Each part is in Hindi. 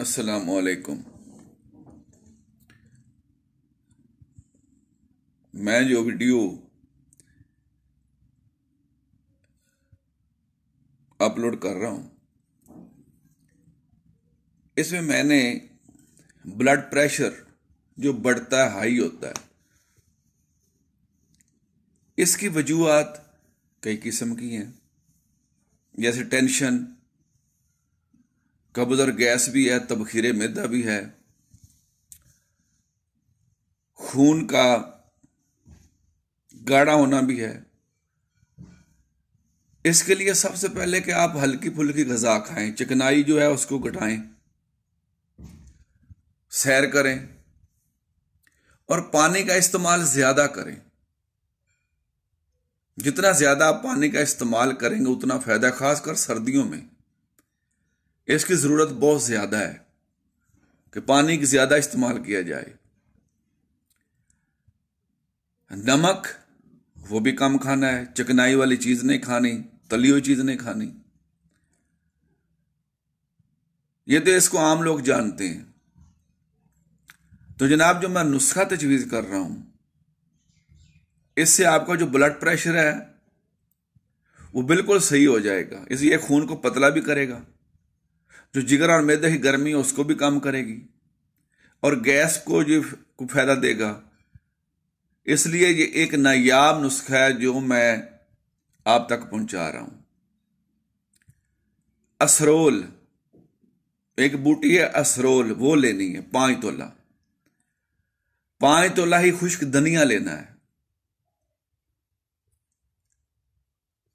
असलकुम मैं जो वीडियो अपलोड कर रहा हूं इसमें मैंने ब्लड प्रेशर जो बढ़ता है हाई होता है इसकी वजूहत कई किस्म की हैं जैसे टेंशन कबजर गैस भी है तबखीरे मैदा भी है खून का गाढ़ा होना भी है इसके लिए सबसे पहले कि आप हल्की फुल्की गज़ा खाएं चिकनाई जो है उसको घटाएं सैर करें और पानी का इस्तेमाल ज़्यादा करें जितना ज़्यादा आप पानी का इस्तेमाल करेंगे उतना फ़ायदा खासकर सर्दियों में इसकी ज़रूरत बहुत ज़्यादा है कि पानी की ज़्यादा इस्तेमाल किया जाए नमक वो भी कम खाना है चिकनाई वाली चीज़ नहीं खानी तली हुई चीज़ नहीं खानी ये तो इसको आम लोग जानते हैं तो जनाब जो मैं नुस्खा तजवीज़ कर रहा हूँ इससे आपका जो ब्लड प्रेशर है वो बिल्कुल सही हो जाएगा इसलिए खून को पतला भी करेगा जो जिगर और मैदे की गर्मी है उसको भी कम करेगी और गैस को जो को फायदा देगा इसलिए ये एक नायाब नुस्खा है जो मैं आप तक पहुंचा रहा हूं असरोल एक बूटी है असरोल वो लेनी है पांच तोला पांच तोला ही खुश्क धनिया लेना है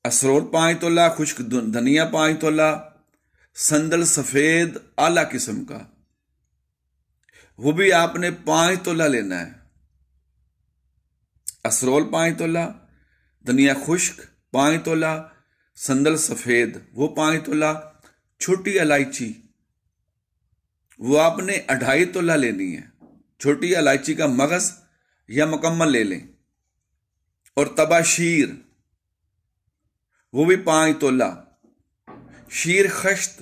असरोल पांच तोला खुश्क धनिया पांच तोला संदल सफेद आला किस्म का वो भी आपने पांच तोला लेना है असरोल पांच तोला धनिया खुश्क पांच तोला संदल सफेद वो पांच तोला छोटी इलायची वो आपने अढ़ाई तोला लेनी है छोटी इलायची का मगज या मुकम्मल ले लें और तबाशीर वो भी पांच तोला शीर खश्त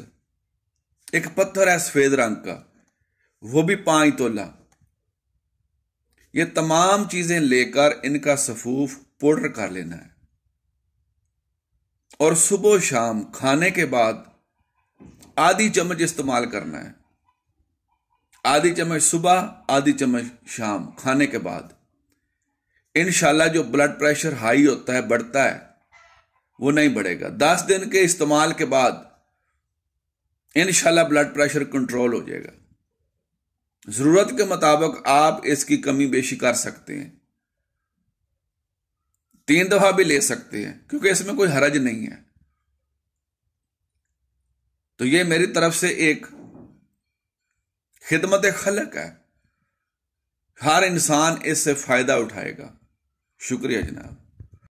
एक पत्थर है सफेद रंग का वो भी पांच तोला ये तमाम चीजें लेकर इनका सफूफ पाउडर कर लेना है और सुबह शाम खाने के बाद आधी चम्मच इस्तेमाल करना है आधी चम्मच सुबह आधी चम्मच शाम खाने के बाद इनशाला जो ब्लड प्रेशर हाई होता है बढ़ता है वो नहीं बढ़ेगा दस दिन के इस्तेमाल के बाद इनशाला ब्लड प्रेशर कंट्रोल हो जाएगा जरूरत के मुताबिक आप इसकी कमी बेशी कर सकते हैं तीन दफा भी ले सकते हैं क्योंकि इसमें कोई हरज नहीं है तो ये मेरी तरफ से एक खिदमत खलक है हर इंसान इससे फायदा उठाएगा शुक्रिया जनाब